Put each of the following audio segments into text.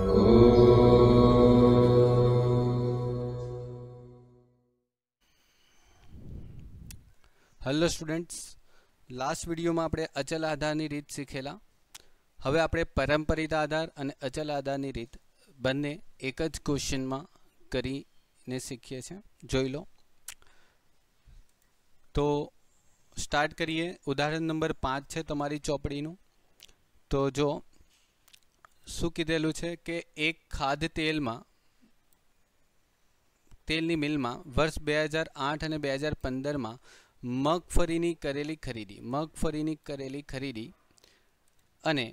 Hello students last વિડીયોમાં આપણે અચલ આધારની રીત શીખેલા હવે આપણે પરંપરિત આધાર અને અચલ આધારની રીત બંને એક જ ક્વેશ્ચનમાં કરીને શીખીએ છીએ જોઈ લો તો સ્ટાર્ટ કરીએ ઉદાહરણ નંબર પાંચ છે તમારી ચોપડીનું તો જો સૂકી દેલું છે કે એક ખાધ તેલમાં તેલની મિલમાં વર્ષ 2008 અને 2015 માં મગફળીની કરેલી ખરીદી મગફળીની કરેલી ખરીદી અને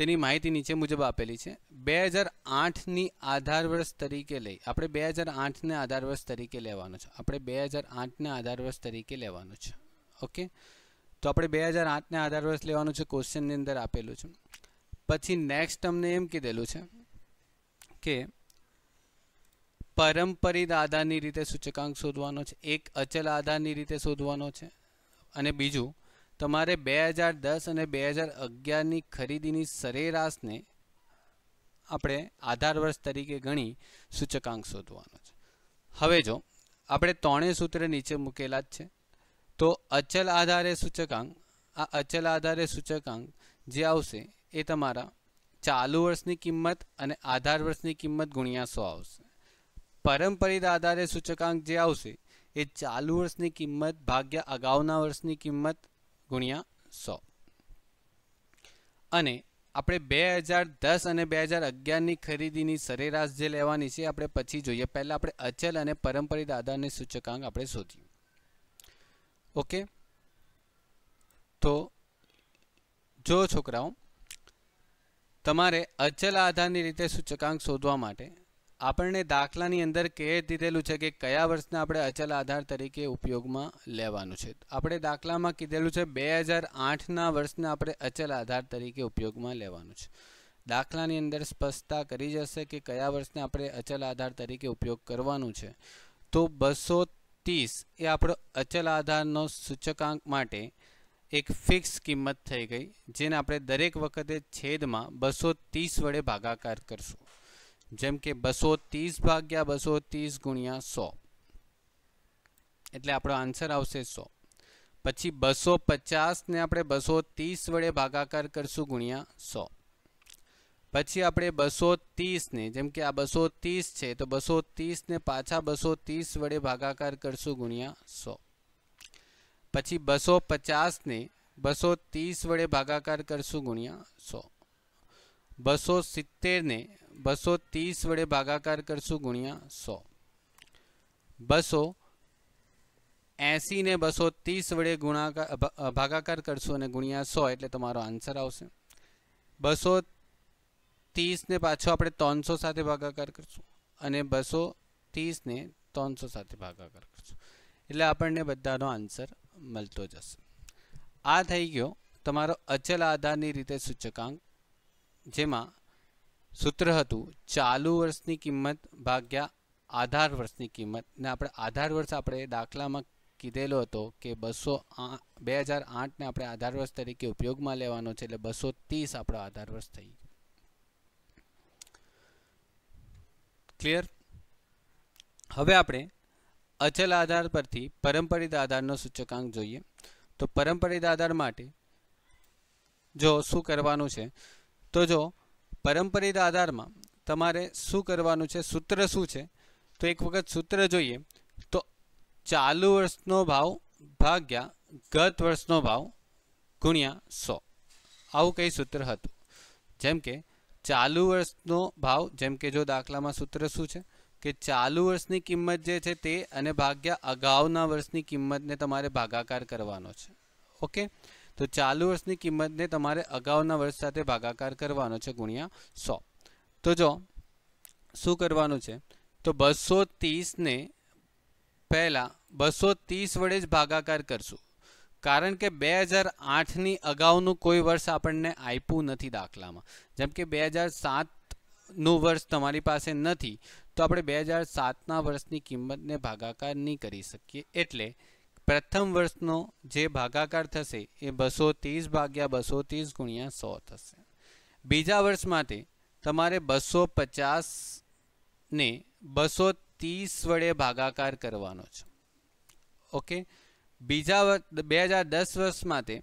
તેની માહિતી નીચે મુજબ આપેલી છે 2008 ની આધાર વર્ષ તરીકે લઈ આપણે 2008 ને આધાર વર્ષ તરીકે લેવાનો છે આપણે 2008 ને આધાર વર્ષ તરીકે લેવાનો છે ઓકે તો આપણે બે હજાર આઠને આધાર વર્ષ લેવાનું છે ક્વેશ્ચનની અંદર આપેલું છે પછી નેક્સ્ટ તમને એમ કીધેલું છે કે પરંપરિત આધારની રીતે સૂચકાંક શોધવાનો છે એક અચલ આધારની રીતે શોધવાનો છે અને બીજું તમારે બે હજાર દસ અને બે હજાર અગિયારની ખરીદીની સરેરાશને આપણે આધાર વર્ષ તરીકે ગણી સૂચકાંક શોધવાનો છે હવે જો આપણે ત્રણેય સૂત્ર નીચે મૂકેલા જ છે તો અચલ આધારે સૂચકાંક આ અચલ આધારે સૂચકાંક જે આવશે એ તમારા ચાલુ વર્ષની કિંમત અને આધાર વર્ષની કિંમત ગુણ્યા સો આવશે પરંપરિત આધારે સૂચકાંક જે આવશે એ ચાલુ વર્ષની કિંમત ભાગ્યા અગાઉના વર્ષની કિંમત ગુણ્યા સો અને આપણે બે હજાર દસ અને બે હજાર અગિયારની ખરીદીની સરેરાશ જે લેવાની છે આપણે પછી જોઈએ પહેલાં આપણે અચલ અને પરંપરિત આધારને સૂચકાંક આપણે શોધીએ ઓકે તો જો છોકરાઓ તમારે અચલ આધારની રીતે સૂચકાંક શોધવા માટે આપણને દાખલાની અંદર કહે દીધેલું છે કે કયા વર્ષને આપણે અચલ આધાર તરીકે ઉપયોગમાં લેવાનું છે આપણે દાખલામાં કીધેલું છે બે હજાર આઠના વર્ષને આપણે અચલ આધાર તરીકે ઉપયોગમાં લેવાનું છે દાખલાની અંદર સ્પષ્ટતા કરી જશે કે કયા વર્ષને આપણે અચલ આધાર તરીકે ઉપયોગ કરવાનું છે તો બસો this એ આપડો અચ્છા આધાર નો સૂચકાંક માટે એક ફિક્સ કિંમત થઈ ગઈ જેને આપણે દરેક વખતે છેદ માં 230 વડે ભાગાકાર કરશું જેમ કે 230 ભાગ્યા 230 * 100 એટલે આપડો આન્સર આવશે 100 પછી 250 ને આપણે 230 વડે ભાગાકાર કરશું * 100 પછી આપણે 230 ને જેમ કે આ 230 છે તો 230 ને પાછા 230 વડે ભાગાકાર કરશું ગુણ્યા 100 પછી 250 ને 230 વડે ભાગાકાર કરશું ગુણ્યા 100 270 ને 230 વડે ભાગાકાર કરશું ગુણ્યા 100 280 ને 230 વડે ગુણા ભાગાકાર કરશું અને ગુણ્યા 100 એટલે તમારો આન્સર આવશે 200 30 ને પાછો આપણે 300 સાથે ભાગાકાર કરશું અને 230 ને 300 સાથે ભાગાકાર કરશું એટલે આપણને બધાનો આન્સર મળતો જ છે આ થઈ ગયો તમારો અછલ આધારની રીતે સૂચકાંક જેમાં સૂત્ર હતું ચાલુ વર્ષની કિંમત ભાગ્યા આધાર વર્ષની કિંમત ને આપણે આધાર વર્ષ આપણે દાખલામાં કીધેલો હતો કે 2008 ને આપણે આધાર વર્ષ તરીકે ઉપયોગમાં લેવાનો છે એટલે 230 આપણો આધાર વર્ષ થઈ क्लियर હવે આપણે અચલ આધાર પરથી પરંપરિત આધારનો સૂચકાંક જોઈએ તો પરંપરિત આધાર માટે જો શું કરવાનું છે તો જો પરંપરિત આધારમાં તમારે શું કરવાનું છે સૂત્ર શું છે તો એક વખત સૂત્ર જોઈએ તો ચાલુ વર્ષનો ભાવ ભાગ્યા गत વર્ષનો ભાવ ગુણ્યા 100 આવું કે સૂત્ર હતું જેમ કે चालू वर्षનો ભાવ જેમ કે જો દાખલામાં સૂત્ર શું છે કે चालू વર્ષની કિંમત જે છે તે અને ભાગ્યા અગાઉના વર્ષની કિંમત ને તમારે ભાગાકાર કરવાનો છે ઓકે તો चालू વર્ષની કિંમત ને તમારે અગાઉના વર્ષ સાથે ભાગાકાર કરવાનો છે ગુણ્યા 100 તો જો શું કરવાનું છે તો 230 ને પહેલા 230 વડે ભાગાકાર કરશું કારણ કે 2008 ની અગાઉ નું કોઈ વર્ષ આપણે આઈપું નથી દાખલામાં જમકે 2007 નું વર્ષ તમારી પાસે નથી તો આપણે 2007 ના વર્ષની કિંમતને ભાગાકાર ન કરી સકીએ એટલે પ્રથમ વર્ષનો જે ભાગાકાર થશે એ 230 ભાગ્યા 230 ગુણ્યા 100 થશે બીજો વર્ષમાંથી તમારે 250 ને 230 વડે ભાગાકાર કરવાનો છે ઓકે બીજા 2010 વર્ષ માં તે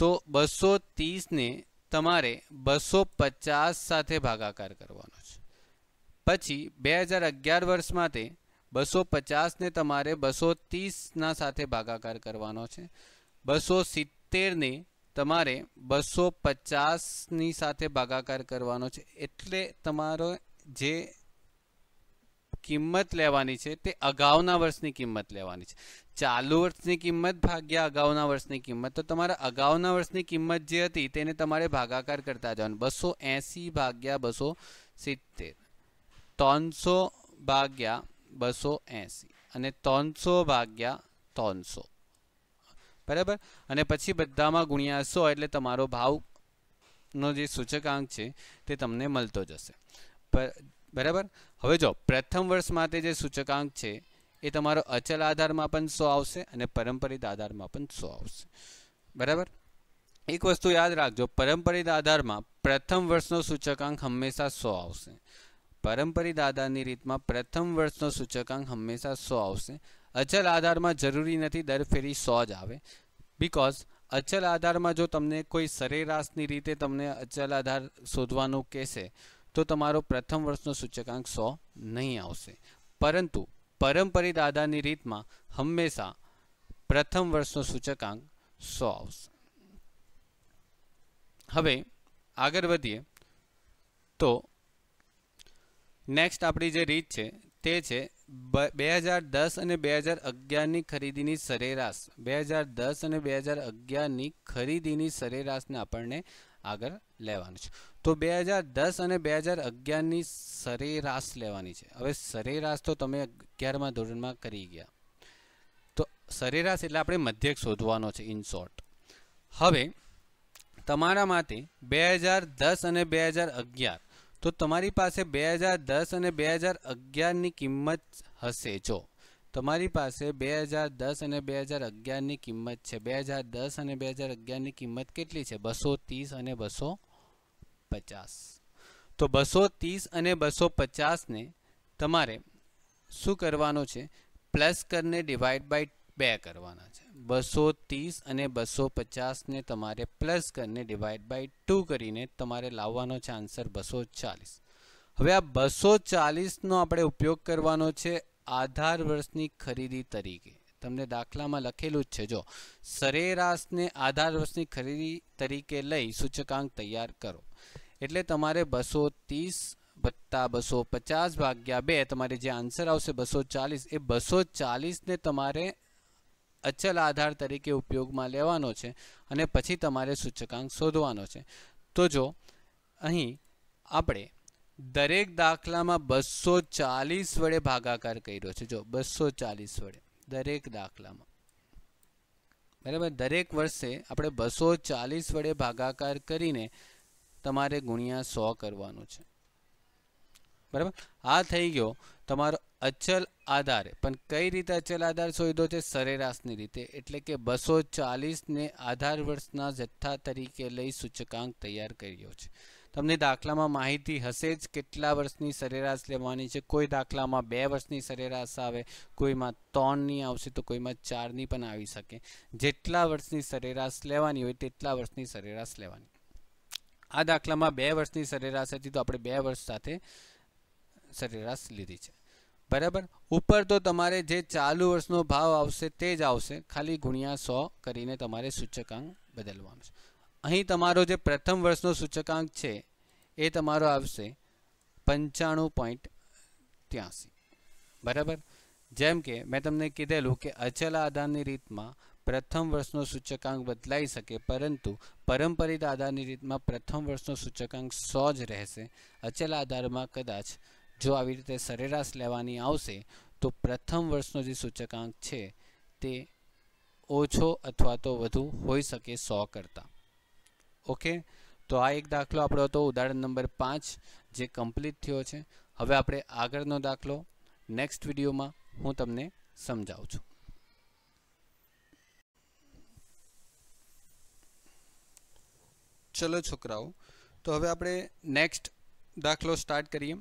તો 230 ને તમારે 250 સાથે ભાગાકાર કરવાનો છે પછી 2011 વર્ષ માં તે 250 ને તમારે 230 ના સાથે ભાગાકાર કરવાનો છે 270 ને તમારે 250 ની સાથે ભાગાકાર કરવાનો છે એટલે તમારો જે કિંમત લેવાની છે તે અગાઉના વર્ષની કિંમત લેવાની છે ચાલુ વર્ષની કિંમત ભાગ્યા અગાઉના વર્ષની કિંમત તો તમારું અગાઉના વર્ષની કિંમત જે હતી તેને તમારે ભાગાકાર કરતા જવાનું 280 ભાગ્યા 270 300 ભાગ્યા 280 અને 300 ભાગ્યા 300 બરાબર અને પછી બધામાં ગુણ્યા 100 એટલે તમારો ભાવ નો જે સૂચકાંક છે તે તમને મળતો જશે बराबर હવે જો પ્રથમ વર્ષ માટે જે સૂચકાંક છે એ તમારો અચલ આધાર માપન 100 આવશે અને પરંપરાગત આધાર માપન 100 આવશે બરાબર એક વસ્તુ યાદ રાખજો પરંપરાગત આધારમાં પ્રથમ વર્ષનો સૂચકાંક હંમેશા 100 આવશે પરંપરાગત આદાની રીતમાં પ્રથમ વર્ષનો સૂચકાંક હંમેશા 100 આવશે અચલ આધારમાં જરૂરી નથી દર ફેરી 100 જ આવે બીકોઝ અચલ આધારમાં જો તમે કોઈ સરેરાશની રીતે તમે અચલ આધાર શોધવાનું કેસે तो તમારો પ્રથમ વર્ષનો સૂચકાંક 100 નહીં આવશે પરંતુ પરંપરાગત આદાની રીતમાં હંમેશા પ્રથમ વર્ષનો સૂચકાંક 100 આવશે હવે આગળ વધીએ તો નેક્સ્ટ આપણી જે રીત છે તે છે 2010 અને 2011 ની ખરીદીની સરેરાશ 2010 અને 2011 ની ખરીદીની સરેરાશ આપણે આગળ લેવાનું છે તો 2010 અને 2011 ની સરેરાશ લેવાની છે હવે સરેરાશ તો તમે કેરમાં ધોરણમાં કરી ગયા તો સરેરાશ એટલે આપણે મધ્યક શોધવાનો છે ઇન શોર્ટ હવે તમારા માથે 2010 અને 2011 તો તમારી પાસે 2010 અને 2011 ની કિંમત હશે જો તમારી પાસે 2010 અને 2011 ની કિંમત છે 2010 અને 2011 ની કિંમત કેટલી છે 230 અને 200 50 तो 230 અને 250 ને તમારે સુ કરવાનો છે પ્લસ કરને ડિવાઇડ બાય 2 કરવાનો છે 230 અને 250 ને તમારે પ્લસ કરને ડિવાઇડ બાય 2 કરીને તમારે લાવવાનો છે આન્સર 240 હવે આપ 240 નો આપણે ઉપયોગ કરવાનો છે આધાર વર્ષની ખરીદી તરીકે તમે દાખલામાં લખેલું જ છે જો સરેરાશ ને આધાર વર્ષની ખરીદી તરીકે લઈ સૂચકાંક તૈયાર કરો એટલે તમારે 230 વત્તા 250 ભાગ્યા 2 તમારે જે આન્સર આવશે 240 એ 240 ને તમારે અચલ આધાર તરીકે ઉપયોગમાં લેવાનો છે અને પછી તમારે સૂચક આંક શોધવાનો છે તો જો અહીં આપણે દરેક દાખલામાં 240 વડે ભાગાકાર કર્યો છે જો 240 વડે દરેક દાખલામાં એટલે મતલબ દરેક વર્ષે આપણે 240 વડે ભાગાકાર કરીને તમારે ગુણ્યા 100 કરવાનો છે બરાબર આ થઈ ગયો તમારો અચલ આધાર પણ કઈ રીતે ચલ આધાર સોય દો છે સરેરાશની રીતે એટલે કે 240 ને આધાર વર્ષના જઠ્ઠા તરીકે લઈ સૂચકાંક તૈયાર કર્યો છે તમને દાખલામાં માહિતી હશે જ કેટલા વર્ષની સરેરાશ લેવાની છે કોઈ દાખલામાં 2 વર્ષની સરેરાશ આવે કોઈમાં 3 ની આવશે તો કોઈમાં 4 ની પણ આવી શકે જેટલા વર્ષની સરેરાશ લેવાની હોય તેટલા વર્ષની સરેરાશ લેવાની આ દાખલામાં 2 વર્ષની શરીરાસ હતી તો આપણે 2 વર્ષ સાથે શરીરાસ લીધી છે બરાબર ઉપર તો તમારે જે ચાલુ વર્ષનો ભાવ આવશે તેજ આવશે ખાલી ગુણ્યા 100 કરીને તમારે સૂચકંક બદલવાનું અહીં તમારો જે પ્રથમ વર્ષનો સૂચકંક છે એ તમારો આવશે 95.83 બરાબર જેમ કે મે તમને કહેલું કે અછેલા આધારની રીતમાં પ્રથમ વર્ષનો સૂચકાંક બદલાઈ શકે પરંતુ પરંપરિત આધારની રીતમાં પ્રથમ વર્ષનો સૂચકાંક સો જ રહેશે અચલ આધારમાં કદાચ જો આવી રીતે સરેરાશ લેવાની આવશે તો પ્રથમ વર્ષનો જે સૂચકાંક છે તે ઓછો અથવા તો વધુ હોઈ શકે સો કરતાં ઓકે તો આ એક દાખલો આપણો હતો ઉદાહરણ નંબર પાંચ જે કમ્પ્લીટ થયો છે હવે આપણે આગળનો દાખલો નેક્સ્ટ વિડીયોમાં હું તમને સમજાવું છું ચાલો છોકરાઓ તો હવે આપણે નેક્સ્ટ દાખલો સ્ટાર્ટ કરીએ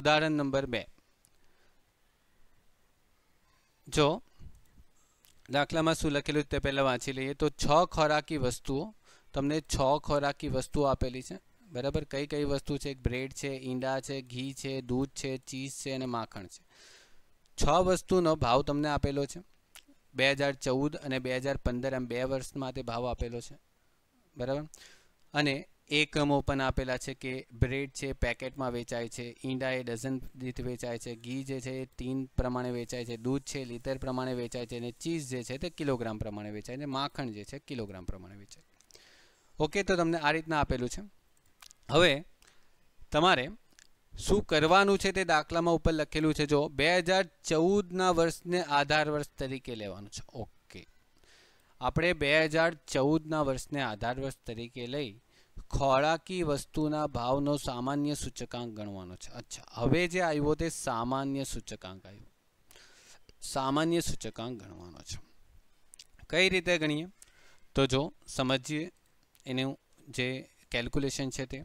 ઉદાહરણ નંબર 2 જો દાખલામાં શું લખેલું હોય તે પહેલા વાંચી લઈએ તો 6 ખરાકી વસ્તુઓ તમને 6 ખરાકી વસ્તુઓ આપેલી છે બરાબર કઈ કઈ વસ્તુ છે બ્રેડ છે ઈંડા છે ઘી છે દૂધ છે ચીઝ છે અને માખણ છે 6 વસ્તુનો ભાવ તમને આપેલા છે 2014 અને 2015 માં 2 વર્ષ માટે ભાવ આપેલા છે બરાબર અને એકમો પણ આપેલા છે કે બ્રેડ છે પેકેટમાં વેચાય છે ઈંડા એ ડઝન દીઠ વેચાય છે ઘી જે છે 3 પ્રમાણમાં વેચાય છે દૂધ છે લિટર પ્રમાણમાં વેચાય છે અને ચીઝ જે છે તે કિલોગ્રામ પ્રમાણમાં વેચાય છે અને માખણ જે છે કિલોગ્રામ પ્રમાણમાં વેચાય ઓકે તો તમને આ રીતના આપેલું છે હવે તમારે શું કરવાનું છે તે દાખલામાં ઉપર લખેલું છે જો 2014 ના વર્ષને આધાર વર્ષ તરીકે લેવાનું છે ઓકે આપણે 2014 ના વર્ષને આધાર વર્ષ તરીકે લઈ ખોરાકી વસ્તુના ભાવનો સામાન્ય સૂચકાંક ગણવાનો છે અચ્છા હવે જે આયો તે સામાન્ય સૂચકાંક આયો સામાન્ય સૂચકાંક ગણવાનો છે કઈ રીતે ગણીએ તો જો સમજીએ એનું જે કેલ્ક્યુલેશન છે તે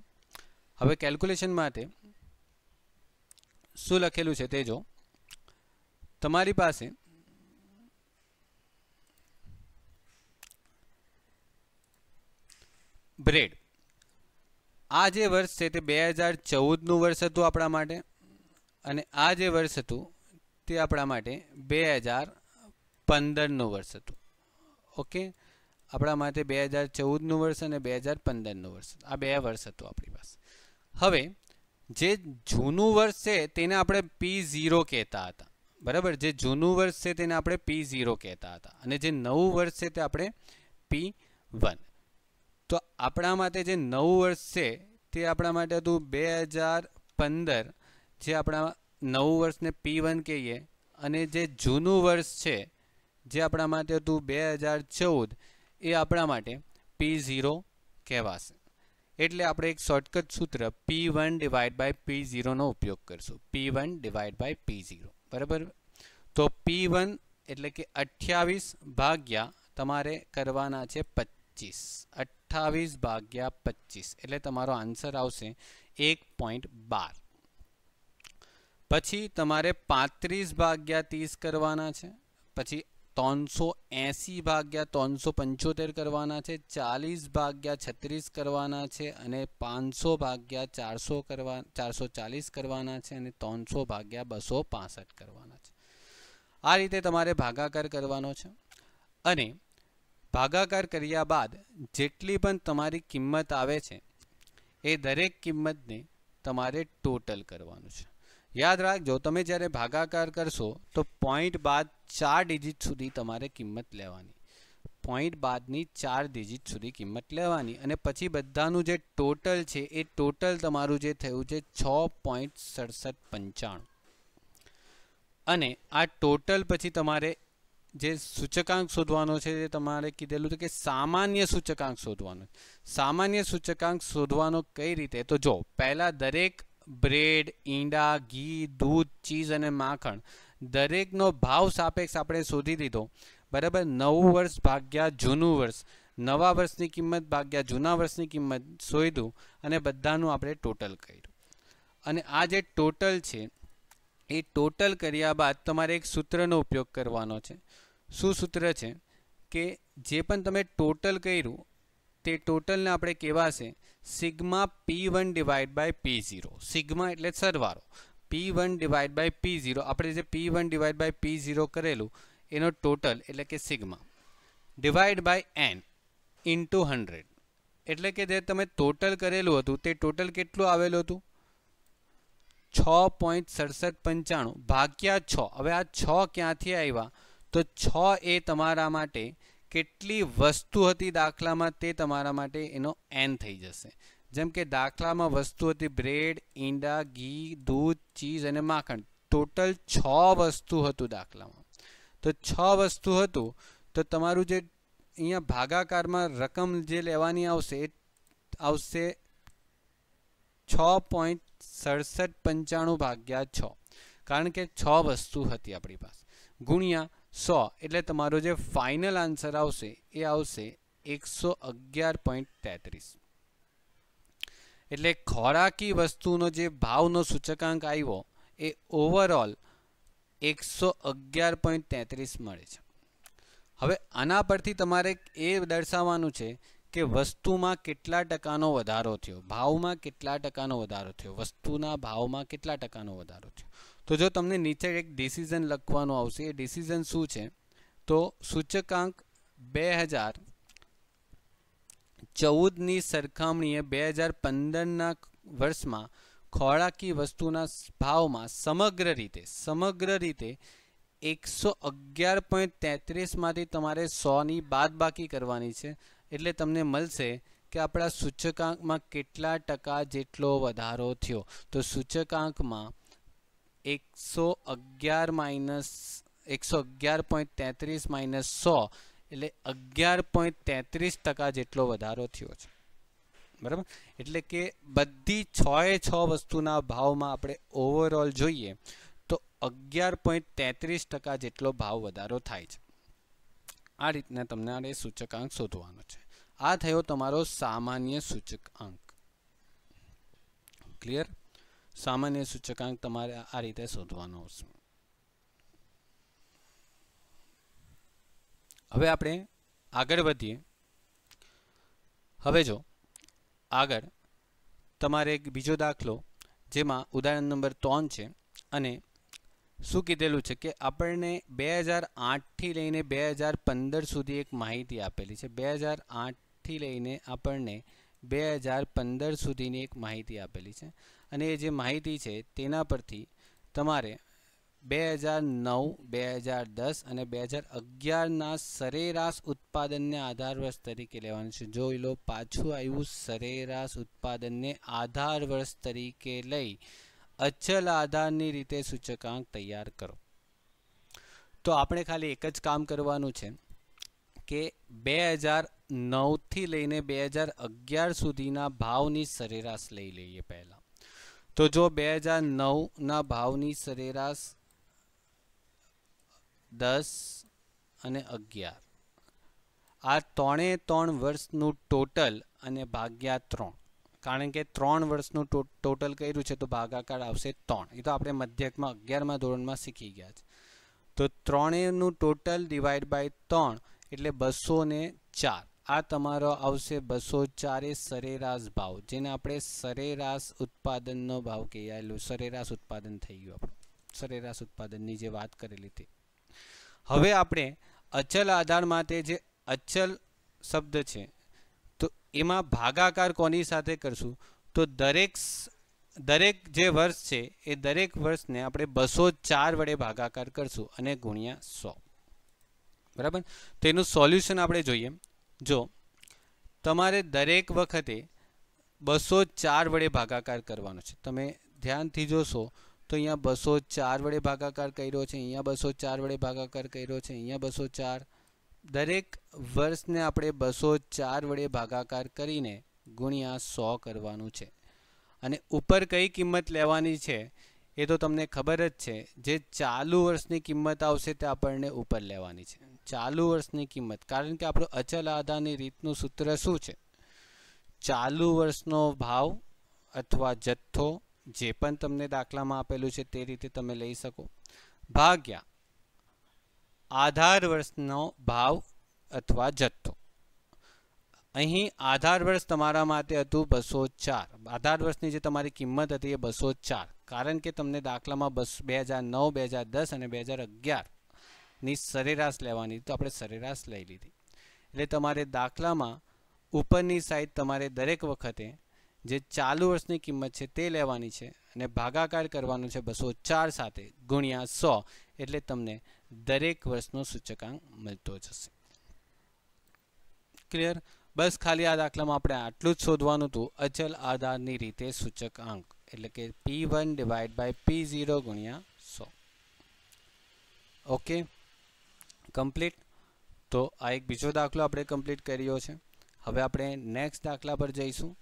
હવે કેલ્ક્યુલેશન માં આપે શું લખેલું છે તે જો તમારી પાસે બ્રેડ આ જે વર્ષ છે તે 2014 નું વર્ષ હતું આપડા માટે અને આ જે વર્ષ હતું તે આપડા માટે 2015 નું વર્ષ હતું ઓકે આપડા માટે 2014 નું વર્ષ અને 2015 નું વર્ષ આ બે વર્ષ હતું આપણી પાસે હવે જે જૂનું વર્ષ છે તેને આપણે P0 કહેતા હતા બરાબર જે જૂનું વર્ષ છે તેને આપણે P0 કહેતા હતા અને જે નવું વર્ષ છે તે આપણે P1 તો આપણા માટે જે નવ વર્ષ છે તે આપણા માટે તો 2015 જે આપણા નવ વર્ષને P1 કહેઈએ અને જે જૂનું વર્ષ છે જે આપણા માટે તો 2014 એ આપણા માટે P0 કહેવાશે એટલે આપણે એક શોર્ટકટ સૂત્ર P1 / P0 નો ઉપયોગ કરશું P1 / P0 બરાબર તો P1 એટલે કે 28 ભાગ્યા તમારે કરવાના છે 25 28/25 એટલે તમારો આન્સર આવશે 1.12 પછી તમારે 35/30 કરવાના છે પછી 380/375 કરવાના છે 40/36 કરવાના છે અને 500/400 440 કરવાના છે અને 300/265 કરવાના છે આ રીતે તમારે ભાગાકાર કરવાનો છે અને ભાગાકાર કર્યા બાદ જેટલી પણ તમારી કિંમત આવે છે એ દરેક કિંમતને તમારે ટોટલ કરવાનું છે યાદ રાખજો તમે જ્યારે ભાગાકાર કરશો તો પોઈન્ટ બાદ ચાર ડિજિટ સુધી તમારે કિંમત લેવાની પોઈન્ટ બાદની ચાર ડિજિટ સુધી કિંમત લેવાની અને પછી બધાનું જે ટોટલ છે એ ટોટલ તમારું જે થયું છે 6.6795 અને આ ટોટલ પછી તમારે જે સૂચકાંક શોધવાનો છે તે તમારે કીધેલું તો કે સામાન્ય સૂચકાંક શોધવાનો છે સામાન્ય સૂચકાંક શોધવાનો કઈ રીતે તો જો પહેલા દરેક બ્રેડ ઈંડા ઘી દૂધ ચીઝ અને માખણ દરેક નો ભાવ સાપેક્ષ આપણે શોધી દીધો બરાબર નવ વર્ષ ભાગ્યા જૂનું વર્ષ નવા વર્ષની કિંમત ભાગ્યા જૂના વર્ષની કિંમત શોધી દો અને બધાનો આપણે ટોટલ કરી અને આ જે ટોટલ છે એ ટોટલ કર્યા બાદ તમારે એક સૂત્રનો ઉપયોગ કરવાનો છે ಸೂ ಸೂತ್ರ체 કે जे पण તમે ટોટલ કર્યું તે ટોટલ ને આપણે કહેવા છે સિગ્મા p1 / p0 સિગ્મા એટલે સરવાળો p1 / p0 આપણે જે p1 / p0 કરેલું એનો ટોટલ એટલે કે સિગ્મા / n * 100 એટલે કે જે તમે ટોટલ કરેલું હતું તે ટોટલ કેટલું आलेલું હતું 6.6795 ભાગ્યા 6 હવે આ 6 ક્યાંથી આયા તો 6a તમારા માટે કેટલી વસ્તુ હતી ડાખલામાં તે તમારા માટે એનો n થઈ જશે જેમ કે ડાખલામાં વસ્તુ હતી બ્રેડ ઈંડા ઘી દૂધ ચીઝ અને માખણ ટોટલ 6 વસ્તુ હતી ડાખલામાં તો 6 વસ્તુ હતું તો તમારું જે અહીંયા ભાગાકારમાં રકમ જે લેવાની આવશે આવશે 6.6795 ભાગ્યા 6 કારણ કે 6 વસ્તુ હતી આપણી પાસે ગુણ્યા સો એટલે તમારો જે ફાઇનલ આન્સર આવશે એ આવશે એકસો અગિયાર પોઈન્ટ તેત્રીસ એટલે ખોરાકી વસ્તુનો જે ભાવનો સૂચકાંક આવ્યો એ ઓવરઓલ એકસો અગિયાર પોઈન્ટ તેત્રીસ મળે છે હવે આના પરથી તમારે એ દર્શાવવાનું છે કે વસ્તુમાં કેટલા ટકાનો વધારો થયો ભાવમાં કેટલા ટકાનો વધારો થયો વસ્તુના ભાવમાં કેટલા ટકાનો વધારો થયો તો જો તમે નીચે એક ડિસિઝન લખવાનો આવશે ડિસિઝન શું છે તો સૂચકંક 2000 14 ની સરખામણીએ 2015 ના વર્ષમાં ખોરાકની વસ્તુના ભાવમાં સમગ્ર રીતે સમગ્ર રીતે 111.33 માંથી તમારે 100 ની બાદબાકી કરવાની છે એટલે તમને મળશે કે આપણો સૂચકંકમાં કેટલા ટકા જેટલો વધારો થયો તો સૂચકંકમાં 111 - 111.33 - 100 એટલે 11.33% જેટલો વધારો થયો છે બરાબર એટલે કે બધી છ એ છ વસ્તુના ભાવમાં આપણે ઓવરઓલ જોઈએ તો 11.33% જેટલો ભાવ વધારો થાય છે આ રીતના તમને આ સૂચકાંક શોધવાનો છે આ થયો તમારો સામાન્ય સૂચકંક ક્લિયર સામાન્ય સૂચકાંક તમારે આ રીતે શોધવાનો આવશે હવે આપણે આગળ વધીએ હવે જો આગળ તમારે એક બીજો દાખલો જેમાં ઉદાહરણ નંબર ત્રણ છે અને શું કીધેલું છે કે આપણને બે હજાર આઠથી લઈને બે હજાર પંદર સુધી એક માહિતી આપેલી છે બે હજાર આઠથી લઈને આપણને 2015 સુધીની એક માહિતી આપેલી છે અને જે માહિતી છે તેના પરથી તમારે 2009, 2010 અને 2011 ના સરેરાશ ઉત્પાદન ને આધાર વર્ષ તરીકે લેવાનું છે. જો એ લોકો પાછું આયું સરેરાશ ઉત્પાદન ને આધાર વર્ષ તરીકે લઈ અચ્છલ આધારની રીતે સૂચકાંક તૈયાર કરો. તો આપણે ખાલી એક જ કામ કરવાનું છે કે 2000 નવથી લઈને બે હજાર અગિયાર સુધીના ભાવની સરેરાશ લઈ લઈએ પહેલાં તો જો બે હજાર નવના ભાવની સરેરાશ દસ અને અગિયાર આ ત્રણે ત્રણ વર્ષનું ટોટલ અને ભાગ્યા ત્રણ કારણ કે ત્રણ વર્ષનું ટોટલ કર્યું છે તો ભાગાકાર આવશે ત્રણ એ તો આપણે મધ્યકમાં અગિયારમાં ધોરણમાં શીખી ગયા છે તો ત્રણેયનું ટોટલ ડિવાઈડ બાય ત્રણ એટલે બસો ને ચાર આ તમારો આવશે 204 સરેરાશ ભાવ જેને આપણે સરેરાશ ઉત્પાદનનો ભાવ કે સરેરાશ ઉત્પાદન થઈ ગયો સરેરાશ ઉત્પાદનની જે વાત કરેલી હતી હવે આપણે અचल આધાર માતે જે અचल શબ્દ છે તો એમાં ભાગાકાર કોની સાથે કરશું તો દરેક દરેક જે વર્ષ છે એ દરેક વર્ષને આપણે 204 વડે ભાગાકાર કરશું અને ગુણ્યા 100 બરાબર તેનું સોલ્યુશન આપણે જોઈએ જો તમારે દરેક વખતે બસો ચાર વડે ભાગાકાર કરવાનો છે તમે ધ્યાનથી જોશો તો અહીંયા બસો ચાર વડે ભાગાકાર કર્યો છે અહીંયા બસો ચાર વડે ભાગાકાર કર્યો છે અહીંયા બસો ચાર દરેક વર્ષને આપણે બસો ચાર વડે ભાગાકાર કરીને ગુણ્યા સો કરવાનું છે અને ઉપર કઈ કિંમત લેવાની છે એ તો તમને ખબર જ છે જે ચાલુ વર્ષની કિંમત આવશે તે આપણે ઉપર લેવાની છે ચાલુ વર્ષની કિંમત કારણ કે આપણો અચલ આદાનની રીતનું સૂત્ર શું છે ચાલુ વર્ષનો ભાવ અથવા જથ્થો જે પણ તમને દાખલામાં આપેલું છે તે રીતે તમે લઈ શકો ભાગ્યા આધાર વર્ષનો ભાવ અથવા જથ્થો અહીં આધાર વર્ષ તમારા માટે હતું 2004 આધાર વર્ષની જે તમારી કિંમત હતી એ 2004 કારણ કે તમે દાખલામાં 2009 2010 અને 2011 ની સરેરાશ લેવાની તો આપણે સરેરાશ લઈ લીધી એટલે તમારા દાખલામાં ઉપરની સાઈડ તમારે દરેક વખતે જે ચાલુ વર્ષની કિંમત છે તે લેવાની છે અને ભાગાકાર કરવાનો છે 2004 સાથે ગુણ્યા 100 એટલે તમને દરેક વર્ષનો સૂચકાંક મળતો જ છે ક્લિયર બસ ખાલી આ દાખલામાં આપણે આટલું જ શોધવાનું હતું અચલ આધારની રીતે સૂચક અંક એટલે કે P one divide by P zero ગુણ્યા સો ઓકે કમ્પ્લીટ તો આ એક બીજો દાખલો આપણે કમ્પ્લીટ કર્યો છે હવે આપણે નેક્સ્ટ દાખલા પર જઈશું